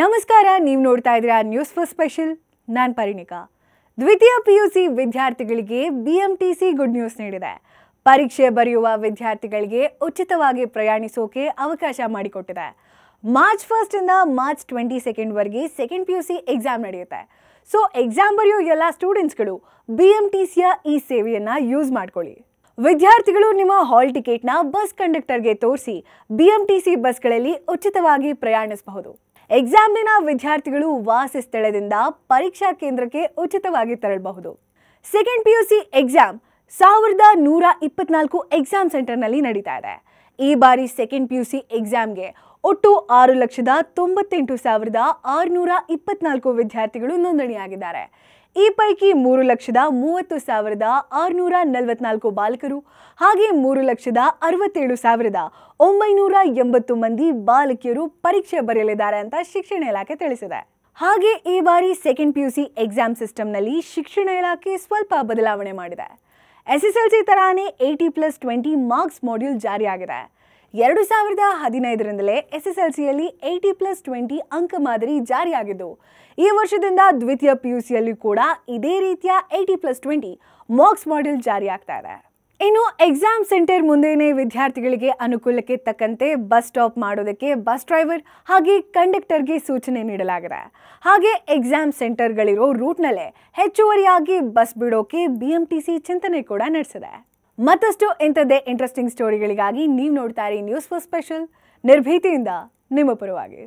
ನಮಸ್ಕಾರ ನೀವು ನೋಡ್ತಾ ಇದ್ದೀರಾ ನ್ಯೂಸ್ ಫಾರ್ ಸ್ಪೆಷಲ್ ನಾನು ಪರಿಣಿಕಾ ದ್ವಿತೀಯ ಪಿ ಯು ಸಿ ವಿದ್ಯಾರ್ಥಿಗಳಿಗೆ B M T C good news ನೀಡಿದೆ ಪರೀಕ್ಷೆ ಬರೆಯುವ ವಿದ್ಯಾರ್ಥಿಗಳಿಗೆ ಉಚಿತವಾಗಿ ಪ್ರಯಾಣಿಸೋಕೆ ಅವಕಾಶ ಮಾಡಿಕೊಟ್ಟಿದೆ ಮಾರ್ಚ್ ಫಸ್ಟಿಂದ ಮಾರ್ಚ್ ಟ್ವೆಂಟಿ ಸೆಕೆಂಡ್ವರೆಗೆ second P U C exam ನಡೆಯುತ್ತೆ ಸೊ ಎಕ್ಸಾಮ್ ಬರೆಯೋ ಎಲ್ಲ ಸ್ಟೂಡೆಂಟ್ಸ್ಗಳು ಬಿ ಎಂ ಟಿ ಸಿಯ ಈ ಸೇವೆಯನ್ನ ಯೂಸ್ ಮಾಡ್ಕೊಳ್ಳಿ ವಿದ್ಯಾರ್ಥಿಗಳು ನಿಮ್ಮ ಹಾಲ್ ಟಿಕೆಟ್ನ ಬಸ್ ಕಂಡಕ್ಟರ್ಗೆ ತೋರಿಸಿ ಬಿ ಎಂ ಟಿ ಸಿ ಬಸ್ಗಳಲ್ಲಿ ಉಚಿತವಾಗಿ ಪ್ರಯಾಣಿಸಬಹುದು ಎಕ್ಸಾಮ್ ದಿನ ವಿದ್ಯಾರ್ಥಿಗಳು ವಾಸಿ ಸ್ಥಳದಿಂದ ಪರೀಕ್ಷಾ ಕೇಂದ್ರಕ್ಕೆ ಉಚಿತವಾಗಿ ತೆರಳಬಹುದು second P U C exam ಸಾವಿರದ ನೂರ ಇಪ್ಪತ್ನಾಲ್ಕು ಎಕ್ಸಾಮ್ ಸೆಂಟರ್ನಲ್ಲಿ ನಡೀತಾ ಇದೆ ಈ ಬಾರಿ ಸೆಕೆಂಡ್ ಪಿ ಯು ಸಿ ಎಕ್ಸಾಮ್ಗೆ ಒಟ್ಟು ಆರು ಲಕ್ಷದ ತೊಂಬತ್ತೆಂಟು ಸಾವಿರದ ಆರುನೂರ ಇಪ್ಪತ್ನಾಲ್ಕು ವಿದ್ಯಾರ್ಥಿಗಳು ನೋಂದಣಿಯಾಗಿದ್ದಾರೆ ಈ ಪೈಕಿ ಮೂರು ಲಕ್ಷದ ಮೂವತ್ತು ಸಾವಿರದ ಆರುನೂರ ನಲವತ್ನಾಲ್ಕು ಬಾಲಕರು ಹಾಗೆ ಮೂರು ಲಕ್ಷದ ಅರವತ್ತೇಳು ಸಾವಿರದ ಒಂಬೈನೂರ ಎಂಬತ್ತು ಮಂದಿ ಬಾಲಕಿಯರು ಪರೀಕ್ಷೆ ಬರೆಯಲಿದ್ದಾರೆ ಅಂತ ಶಿಕ್ಷಣ ಇಲಾಖೆ ತಿಳಿಸಿದೆ ಹಾಗೆ ಈ ಬಾರಿ ಸೆಕೆಂಡ್ ಪಿಯುಸಿ ಎಕ್ಸಾಮ್ ಸಿಸ್ಟಮ್ನಲ್ಲಿ ಶಿಕ್ಷಣ ಇಲಾಖೆ ಸ್ವಲ್ಪ ಬದಲಾವಣೆ ಮಾಡಿದೆ ಎಸ್ ಎಸ್ ಎಲ್ ಸಿ ತರಹನೇ eighty plus twenty marks module ಜಾರಿಯಾಗಿದೆ ಎರಡು ಸಾವಿರದ ಹದಿನೈದರಿಂದಲೇ ಎಸ್ ಎಸ್ ಎಲ್ ಸಿಯಲ್ಲಿ ಏಯ್ಟಿ ಪ್ಲಸ್ ಟ್ವೆಂಟಿ ಅಂಕ ಮಾದರಿ ಜಾರಿಯಾಗಿದ್ದು ಈ ವರ್ಷದಿಂದ ದ್ವಿತೀಯ ಪಿ ಯು ಕೂಡ ಇದೇ ರೀತಿಯ eighty plus twenty marks model ಜಾರಿಯಾಗ್ತಾ ಇದೆ ಇನ್ನು ಎಕ್ಸಾಮ್ ಸೆಂಟರ್ ಮುಂದೆಯೇ ವಿದ್ಯಾರ್ಥಿಗಳಿಗೆ ಅನುಕೂಲಕ್ಕೆ ತಕ್ಕಂತೆ ಬಸ್ ಸ್ಟಾಪ್ ಮಾಡೋದಕ್ಕೆ ಬಸ್ ಡ್ರೈವರ್ ಹಾಗೆ ಕಂಡಕ್ಟರ್ಗೆ ಸೂಚನೆ ನೀಡಲಾಗಿದೆ ಹಾಗೆ ಎಕ್ಸಾಮ್ ಸೆಂಟರ್ಗಳಿರೋ ರೂಟ್ನಲ್ಲೇ ಹೆಚ್ಚುವರಿಯಾಗಿ ಬಸ್ ಬಿಡೋಕೆ ಬಿ ಎಂ ಟಿ ಸಿ ಚಿಂತನೆ ಕೂಡ ನಡೆಸಿದೆ ಮತ್ತಷ್ಟು ಇಂಥದ್ದೇ ಇಂಟ್ರೆಸ್ಟಿಂಗ್ ಸ್ಟೋರಿಗಳಿಗಾಗಿ ನೀವು ನೋಡ್ತಾ ಇರಿ ನ್ಯೂಸ್ ಫಾರ್ ಸ್ಪೆಷಲ್ ನಿರ್ಭೀತಿಯಿಂದ ನಿಮ್ಮ ಪರವಾಗಿ